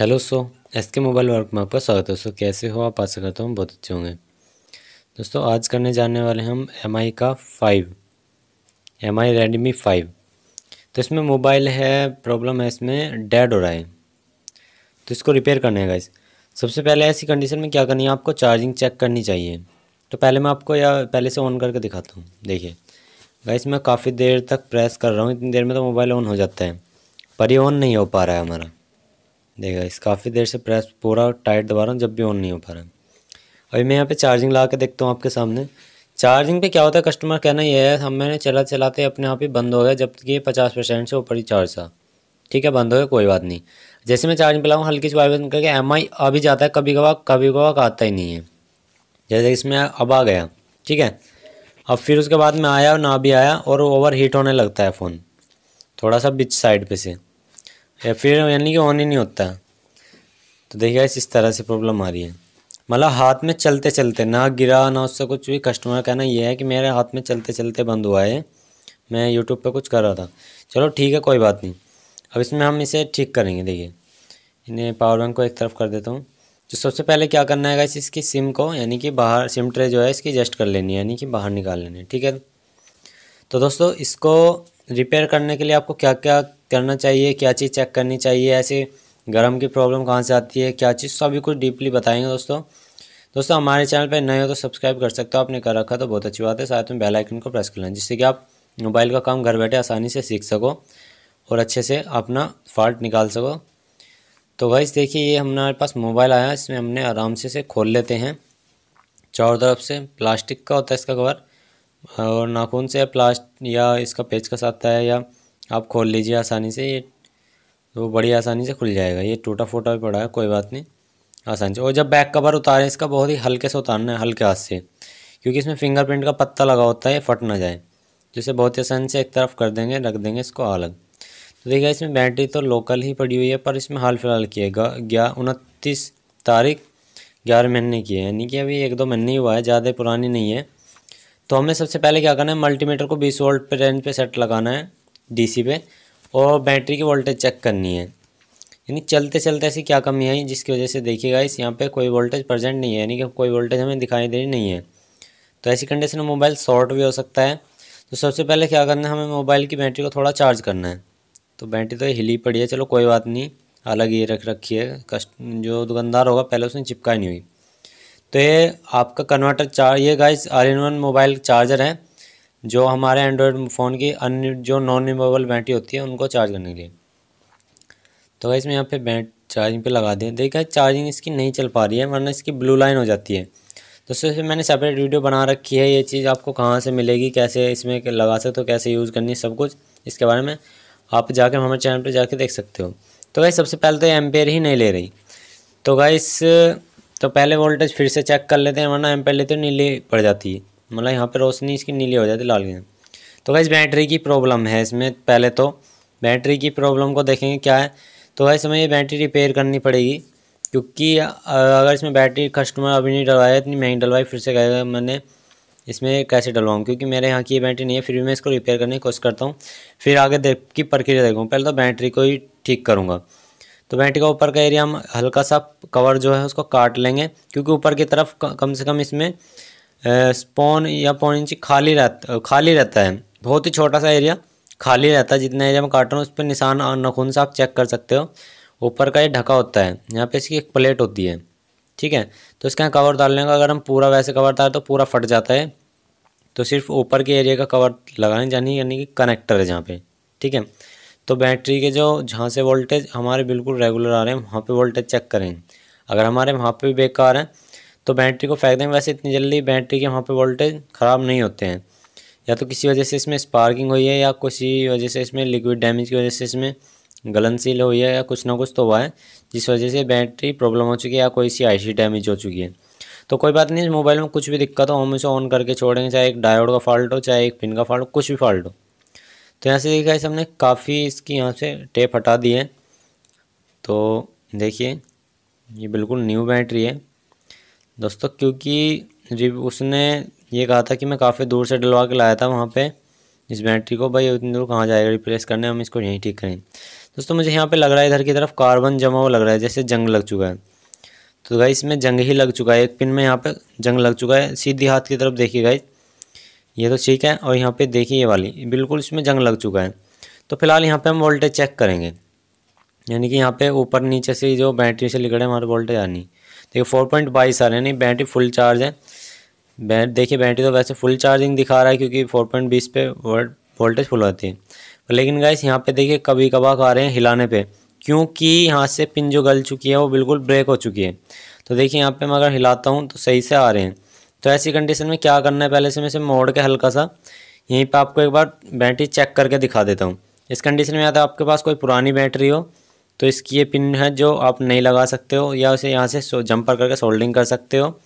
hello so S K mobile work में आपका स्वागत है सो कैसे हो आप आशा करता हूँ बहुत अच्छे होंगे दोस्तों आज करने जाने वाले हम एम आई का five M I Redmi five तो इसमें मोबाइल है प्रॉब्लम है इसमें डेड हो रहा है तो इसको रिपेयर करने का इस सबसे पहले ऐसी कंडीशन में क्या करनी है आपको चार्जिंग चेक करनी चाहिए तो पहले मैं आपको या पहले से ऑन करके दिखाता हूँ देखिए गाइस मैं काफ़ी देर तक प्रेस कर रहा हूँ इतनी देर में तो मोबाइल ऑन हो जाता है पर ये ऑन नहीं हो पा रहा है हमारा देखा इस काफ़ी देर से प्रेस पूरा टाइट दबा रहा हूँ जब भी ऑन नहीं हो पा रहा है अभी मैं यहाँ पे चार्जिंग ला के देखता हूँ आपके सामने चार्जिंग पे क्या होता है कस्टमर कहना ये है हम मैंने चला चलाते अपने आप ही बंद हो गया जबकि ये पचास परसेंट से ऊपर ही चार्ज था ठीक है बंद हो गया कोई बात नहीं जैसे मैं चार्जिंग पे लाऊँ हल्की सी वाइब्रेशन करके एम आई अभी जाता है कभी कभार कभी कभार आता ही नहीं है जैसे इसमें अब आ गया ठीक है अब फिर उसके बाद में आया ना भी आया और ओवर हीट होने लगता है फ़ोन थोड़ा सा बिच साइड पर से या फिर यानी कि ऑन ही नहीं होता तो देखिए इस, तरह से प्रॉब्लम आ रही है मतलब हाथ में चलते चलते ना गिरा ना उससे कुछ भी कस्टमर कहना ये है कि मेरे हाथ में चलते चलते बंद हुआ है मैं यूट्यूब पे कुछ कर रहा था चलो ठीक है कोई बात नहीं अब इसमें हम इसे ठीक करेंगे देखिए इन्हें पावर बैंक को एक तरफ कर देता हूँ तो सबसे पहले क्या करना है इसकी सिम को यानी कि बाहर सिम ट्रे जो है इसकी एडजस्ट कर लेनी है यानी कि बाहर निकाल लेनी है ठीक है तो दोस्तों इसको रिपेयर करने के लिए आपको क्या क्या करना चाहिए क्या चीज़ चेक करनी चाहिए ऐसे गर्म की प्रॉब्लम कहाँ से आती है क्या चीज़ सभी कुछ डीपली बताएंगे दोस्तों दोस्तों हमारे चैनल पर नए हो तो सब्सक्राइब कर सकते हो आपने कर रखा तो बहुत अच्छी बात है साथ में बेल आइकन को प्रेस कर लें जिससे कि आप मोबाइल का काम घर बैठे आसानी से सीख सको और अच्छे से अपना फॉल्ट निकाल सको तो वैसे देखिए ये हमारे पास मोबाइल आया इसमें हमने आराम से से खोल लेते हैं चारों तरफ से प्लास्टिक का होता है इसका कवर और नाखून से प्लास्ट या इसका पेचकस आता है या आप खोल लीजिए आसानी से ये तो बड़ी आसानी से खुल जाएगा ये टूटा फूटा भी पड़ा है कोई बात नहीं आसानी से और जब बैक कवर उतारें इसका बहुत ही हल्के से उतारना है हल्के हाथ से क्योंकि इसमें फिंगरप्रिंट का पत्ता लगा होता है फट ना जाए जिसे बहुत ही आसानी से एक तरफ कर देंगे रख देंगे इसको अलग तो देखिए इसमें बैटरी तो लोकल ही पड़ी हुई है पर इसमें हाल फिलहाल की है ग्यारह उनतीस तारीख ग्यारह महीने की है यानी कि अभी एक दो महीने ही हुआ है ज़्यादा पुरानी नहीं है तो हमें सबसे पहले क्या करना है मल्टीमीटर को 20 वोल्ट पर रेंज पे सेट लगाना है डीसी पे और बैटरी की वोल्टेज चेक करनी है यानी चलते चलते ऐसी क्या कमी आई जिसकी वजह से देखिएगा इस यहाँ पे कोई वोल्टेज प्रेजेंट नहीं है यानी कि कोई वोल्टेज हमें दिखाई दे रही नहीं है तो ऐसी कंडीशन में मोबाइल शॉर्ट भी हो सकता है तो सबसे पहले क्या करना है हमें मोबाइल की बैटरी को थोड़ा चार्ज करना है तो बैटरी तो हिली पड़ी है चलो कोई बात नहीं अलग ये रख रखी है कस्ट जो दुकानदार होगा पहले उसने चिपकाई नहीं हुई तो ये आपका कन्वर्टर चार ये guys are in one mobile charger है जो हमारे एंड्रॉयड फ़ोन की अन्य जो नॉन रिमूवेबल बैटरी होती है उनको चार्ज करने के लिए तो गाइस मैं यहाँ पे बैट चार्जिंग पे लगा दें देखिए चार्जिंग इसकी नहीं चल पा रही है वरना इसकी ब्लू लाइन हो जाती है तो इससे मैंने सेपरेट वीडियो बना रखी है ये चीज़ आपको कहाँ से मिलेगी कैसे इसमें लगा सकते हो कैसे यूज़ करनी है सब कुछ इसके बारे में आप जाके हमारे चैनल पर जाके देख सकते हो तो गाइस सबसे पहले तो एम्पेयर ही नहीं ले रही तो गाइस तो पहले वोल्टेज फिर से चेक कर लेते हैं वरना एम पहले तो नीली पड़ जाती है मतलब यहाँ पर रोशनी इसकी नीली हो जाती है लाल तो की तो वैसे बैटरी की प्रॉब्लम है इसमें पहले तो बैटरी की प्रॉब्लम को देखेंगे क्या है तो वैसे हमें ये बैटरी रिपेयर करनी पड़ेगी क्योंकि अगर इसमें बैटरी कस्टमर अभी नहीं डलवाया इतनी महंगी डलवाई फिर से कहेगा मैंने इसमें कैसे डलवाऊँ क्योंकि मेरे यहाँ की ये बैटरी नहीं है फिर भी मैं इसको रिपेयर करने की कोशिश करता हूँ फिर आगे देख की प्रक्रिया देखूँ पहले तो बैटरी को ही ठीक करूँगा तो मैट का ऊपर का एरिया हम हल्का सा कवर जो है उसको काट लेंगे क्योंकि ऊपर की तरफ कम से कम इसमें स्पोन या पौन इंच खाली रहता खाली रहता है बहुत ही छोटा सा एरिया खाली रहता है जितना एरिया में काट रहा हूँ उस पर निशान और नखून से आप चेक कर सकते हो ऊपर का ये ढका होता है यहाँ पे इसकी एक प्लेट होती है ठीक है तो इसके यहाँ कवर डाल लेंगे अगर हम पूरा वैसे कवर डालें तो पूरा फट जाता है तो सिर्फ ऊपर के एरिया का कवर लगाएं जानी यानी कि कनेक्टर है जहाँ पे ठीक है तो बैटरी के जो जहाँ से वोल्टेज हमारे बिल्कुल रेगुलर आ रहे हैं वहाँ पे वोल्टेज चेक करें अगर हमारे वहाँ पे बेकार हैं तो बैटरी को फेंक दें वैसे इतनी जल्दी बैटरी के वहाँ पे वोल्टेज ख़राब नहीं होते हैं या तो किसी वजह से इसमें स्पार्किंग हुई है या किसी वजह से इसमें लिक्विड डैमेज की वजह से इसमें गलनशील हुई है या कुछ ना कुछ तो हुआ है जिस वजह से बैटरी प्रॉब्लम हो चुकी है या कोई सी आईसी डैमेज हो चुकी है तो कोई बात नहीं मोबाइल में कुछ भी दिक्कत हो हम इसे ऑन करके छोड़ेंगे चाहे एक डायोड का फॉल्ट हो चाहे एक पिन का फॉल्ट हो कुछ भी फॉल्ट हो तो यहाँ से देखिए हमने काफ़ी इसकी यहाँ से टेप हटा दी है तो देखिए ये बिल्कुल न्यू बैटरी है दोस्तों क्योंकि उसने ये कहा था कि मैं काफ़ी दूर से डलवा के लाया था वहाँ पे इस बैटरी को भाई उतनी दूर कहाँ जाएगा रिप्लेस करने हम इसको यहीं ठीक करें दोस्तों मुझे यहाँ पे लग रहा है इधर की तरफ कार्बन जमा हुआ लग रहा है जैसे जंग लग चुका है तो गाइस इसमें जंग ही लग चुका है एक पिन में यहाँ पर जंग लग चुका है सीधी हाथ की तरफ देखिए गाइस ये तो ठीक है और यहाँ पे देखिए ये वाली बिल्कुल इसमें जंग लग चुका है तो फिलहाल यहाँ पे हम वोल्टेज चेक करेंगे यानी कि यहाँ पे ऊपर नीचे से जो बैटरी से लिखा हमारे वोल्टेज आनी देखिए फोर पॉइंट बाईस आ रहे हैं बैटरी फुल चार्ज है बैट देखिए बैटरी तो वैसे फुल चार्जिंग दिखा रहा है क्योंकि फोर पॉइंट बीस पे वोल्टेज फुल होती है लेकिन गाइस यहाँ पे देखिए कभी कभार आ रहे हैं हिलाने पर क्योंकि यहाँ से पिन जो गल चुकी है वो बिल्कुल ब्रेक हो चुकी है तो देखिए यहाँ पे मैं अगर हिलाता हूँ तो सही से आ रहे हैं तो ऐसी कंडीशन में क्या करना है पहले से मैं इसे मोड़ के हल्का सा यहीं पर आपको एक बार बैटरी चेक करके दिखा देता हूँ इस कंडीशन में आता है तो आपके पास कोई पुरानी बैटरी हो तो इसकी ये पिन है जो आप नहीं लगा सकते हो या उसे यहाँ से जंपर करके सोल्डिंग कर सकते हो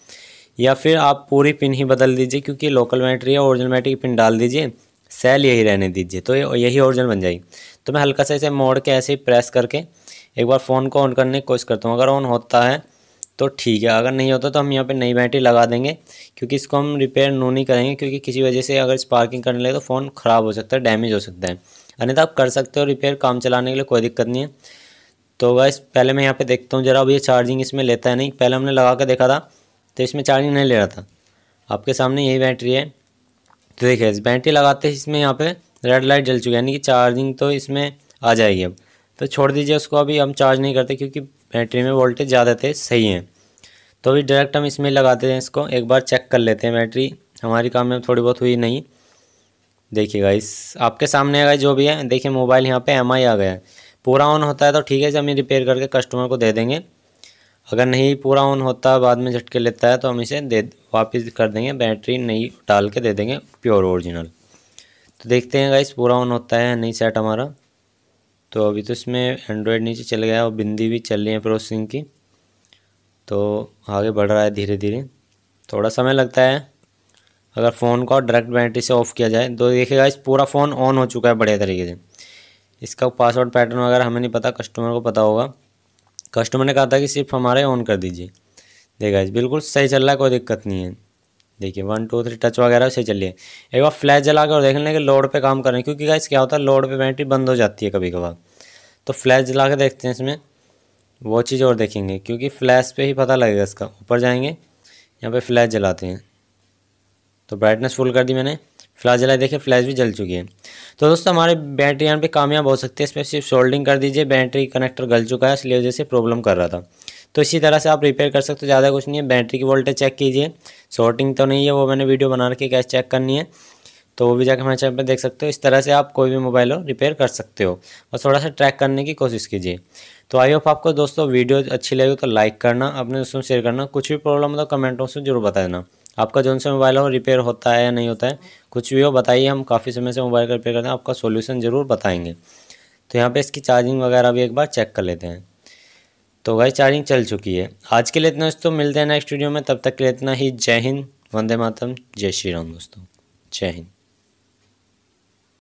या फिर आप पूरी पिन ही बदल दीजिए क्योंकि लोकल बैटरी है ओरिजिनल बैटरी की पिन डाल दीजिए सेल यही रहने दीजिए तो यही ओरिजिनल बन जाएगी तो मैं हल्का सा इसे मोड़ के ऐसे ही प्रेस करके एक बार फ़ोन को ऑन करने की कोशिश करता हूँ अगर ऑन होता है तो ठीक है अगर नहीं होता तो हम यहाँ पे नई बैटरी लगा देंगे क्योंकि इसको हम रिपेयर नो नहीं करेंगे क्योंकि किसी वजह से अगर स्पार्किंग करने लगे तो फ़ोन ख़राब हो सकता है डैमेज हो सकता है अन्यथा आप कर सकते हो रिपेयर काम चलाने के लिए कोई दिक्कत नहीं है तो वैस पहले मैं यहाँ पर देखता हूँ जरा अब ये चार्जिंग इसमें लेता है नहीं पहले हमने लगा कर देखा था तो इसमें चार्जिंग नहीं ले रहा था आपके सामने यही बैटरी है तो देखिए इस बैटरी लगाते ही इसमें यहाँ पर रेड लाइट जल चुकी है यानी कि चार्जिंग तो इसमें आ जाएगी अब तो छोड़ दीजिए उसको अभी हम चार्ज नहीं करते क्योंकि बैटरी में वोल्टेज ज़्यादा थे सही हैं तो अभी डायरेक्ट हम इसमें लगाते हैं इसको एक बार चेक कर लेते हैं बैटरी हमारी काम में थोड़ी बहुत हुई नहीं देखिए इस आपके सामने आएगा जो भी है देखिए मोबाइल यहाँ पे एम आ गया है पूरा ऑन होता है तो ठीक है जब हम ये रिपेयर करके कस्टमर को दे देंगे अगर नहीं पूरा ऑन होता बाद में झटके लेता है तो हम इसे दे वापस कर देंगे बैटरी नई डाल के दे देंगे प्योर ओरिजिनल तो देखते हैं गाइस पूरा ऑन होता है नहीं सेट हमारा तो अभी तो इसमें एंड्रॉयड नीचे चल गया और बिंदी भी चल रही है प्रोसेसिंग की तो आगे बढ़ रहा है धीरे धीरे थोड़ा समय लगता है अगर फ़ोन को डायरेक्ट बैटरी से ऑफ़ किया जाए तो देखिएगा इस पूरा फ़ोन ऑन हो चुका है बढ़िया तरीके से इसका पासवर्ड पैटर्न वगैरह हमें नहीं पता कस्टमर को पता होगा कस्टमर ने कहा था कि सिर्फ हमारे ऑन कर दीजिए देखा बिल्कुल सही चल रहा है कोई दिक्कत नहीं है देखिए वन टू थ्री टच वगैरह सही चल रही है एक बार फ्लैश जला के और देख लेंगे लोड पे काम कर रहे हैं क्योंकि गाइस क्या होता है लोड पे बैटरी बंद हो जाती है कभी कभार तो फ्लैश जला के देखते हैं इसमें वो चीज़ और देखेंगे क्योंकि फ्लैश पे ही पता लगेगा इसका ऊपर जाएंगे यहाँ पे फ्लैश जलाते हैं तो ब्राइटनेस फुल कर दी मैंने फ्लैश जलाई देखे फ्लैश भी जल चुकी है तो दोस्तों हमारे बैटरी यहाँ पे कामयाब हो सकती है इसमें सिर्फ सोल्डिंग कर दीजिए बैटरी कनेक्टर गल चुका है इसलिए वजह से प्रॉब्लम कर रहा था तो इसी तरह से आप रिपेयर कर सकते हो ज़्यादा कुछ नहीं है बैटरी की वोल्टेज चेक कीजिए शॉर्टिंग तो नहीं है वो मैंने वीडियो बना रखी कैसे चेक करनी है तो वो भी जाकर हमारे चैनल पर देख सकते हो इस तरह से आप कोई भी मोबाइल हो रिपेयर कर सकते हो और थोड़ा सा ट्रैक करने की कोशिश कीजिए तो आई होप आपको दोस्तों वीडियो अच्छी लगी तो लाइक करना अपने दोस्तों में शेयर करना कुछ भी प्रॉब्लम हो तो कमेंटों से जरूर बता देना आपका जो सा मोबाइल हो रिपेयर होता है या नहीं होता है कुछ भी हो बताइए हम काफ़ी समय से मोबाइल का रिपेयर करते हैं आपका सोल्यूशन ज़रूर बताएंगे तो यहाँ पर इसकी चार्जिंग वगैरह भी एक बार चेक कर लेते हैं तो भाई चार्जिंग चल चुकी है आज के लिए इतना दोस्तों मिलते हैं नेक्स्ट वीडियो में तब तक के लिए इतना ही जय हिंद वंदे मातम जय श्री राम दोस्तों जय हिंद